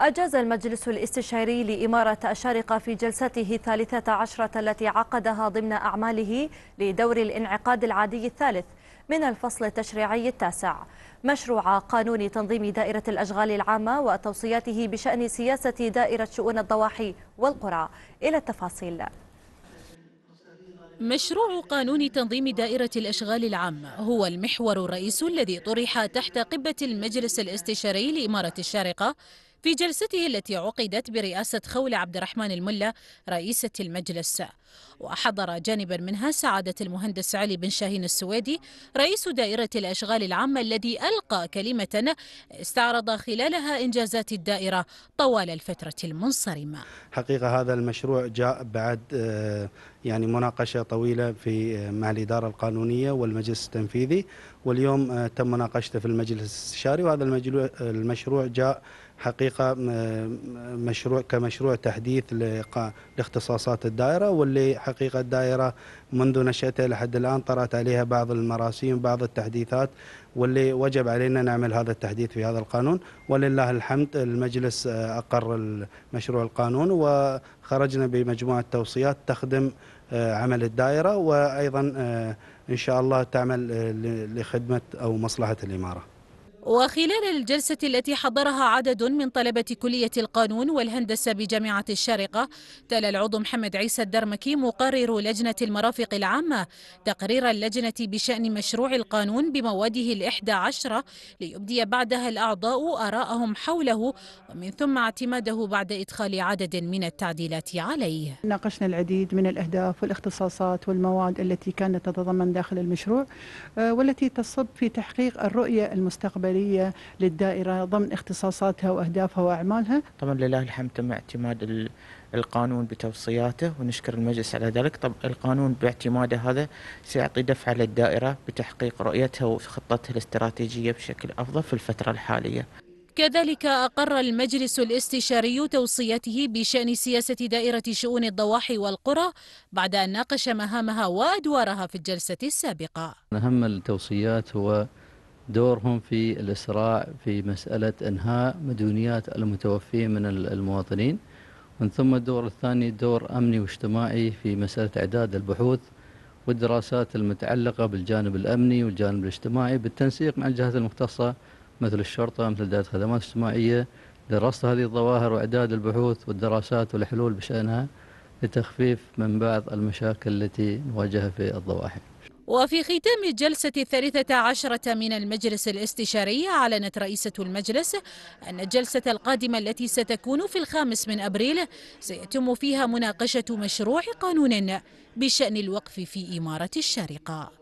أجاز المجلس الاستشاري لإمارة الشارقة في جلسته الثالثة عشرة التي عقدها ضمن أعماله لدور الانعقاد العادي الثالث من الفصل التشريعي التاسع مشروع قانون تنظيم دائرة الأشغال العامة وتوصياته بشأن سياسة دائرة شؤون الضواحي والقرى إلى التفاصيل مشروع قانون تنظيم دائرة الأشغال العامة هو المحور الرئيس الذي طرح تحت قبة المجلس الاستشاري لإمارة الشارقة في جلسته التي عقدت برئاسة خولة عبد الرحمن الملا رئيسة المجلس وحضر جانبا منها سعادة المهندس علي بن شاهين السويدي رئيس دائرة الأشغال العامة الذي ألقى كلمة استعرض خلالها إنجازات الدائرة طوال الفترة المنصرمة حقيقة هذا المشروع جاء بعد آه، يعني مناقشة طويلة في آه، مع الإدارة القانونية والمجلس التنفيذي واليوم آه، تم مناقشته في المجلس الاستشاري وهذا المشروع جاء حقيقة مشروع كمشروع تحديث لاختصاصات الدائرة واللي اللي حقيقة الدائرة منذ نشأتها لحد الآن طرأت عليها بعض المراسيم بعض التحديثات واللي وجب علينا نعمل هذا التحديث في هذا القانون ولله الحمد المجلس آه، أقر مشروع القانون وخرجنا بمجموعة توصيات تخدم آه، عمل الدائرة وأيضا آه، إن شاء الله تعمل لخدمة أو مصلحة الإمارة وخلال الجلسة التي حضرها عدد من طلبة كلية القانون والهندسة بجامعة الشارقة تلا العضو محمد عيسى الدرمكي مقرر لجنة المرافق العامة تقرير اللجنة بشأن مشروع القانون بمواده الإحدى عشرة ليبدي بعدها الأعضاء آراءهم حوله ومن ثم اعتماده بعد إدخال عدد من التعديلات عليه ناقشنا العديد من الأهداف والاختصاصات والمواد التي كانت تتضمن داخل المشروع آه، والتي تصب في تحقيق الرؤية المستقبلية الإدارية للدائرة ضمن اختصاصاتها وأهدافها وأعمالها طبعا لله الحمد تم اعتماد القانون بتوصياته ونشكر المجلس على ذلك طب القانون باعتماده هذا سيعطي دفعة للدائرة بتحقيق رؤيتها وخطتها الاستراتيجية بشكل أفضل في الفترة الحالية كذلك أقر المجلس الاستشاري توصيته بشأن سياسة دائرة شؤون الضواحي والقرى بعد أن ناقش مهامها وأدوارها في الجلسة السابقة أهم التوصيات هو دورهم في الإسراع في مسألة إنهاء مدونيات المتوفين من المواطنين ومن ثم الدور الثاني دور أمني واجتماعي في مسألة إعداد البحوث والدراسات المتعلقة بالجانب الأمني والجانب الاجتماعي بالتنسيق مع الجهات المختصة مثل الشرطة مثل دائرة الخدمات الاجتماعية لرصد هذه الظواهر وإعداد البحوث والدراسات والحلول بشأنها لتخفيف من بعض المشاكل التي نواجهها في الضواحي وفي ختام الجلسة الثالثة عشرة من المجلس الاستشاري أعلنت رئيسة المجلس أن الجلسة القادمة التي ستكون في الخامس من أبريل سيتم فيها مناقشة مشروع قانون بشأن الوقف في إمارة الشارقة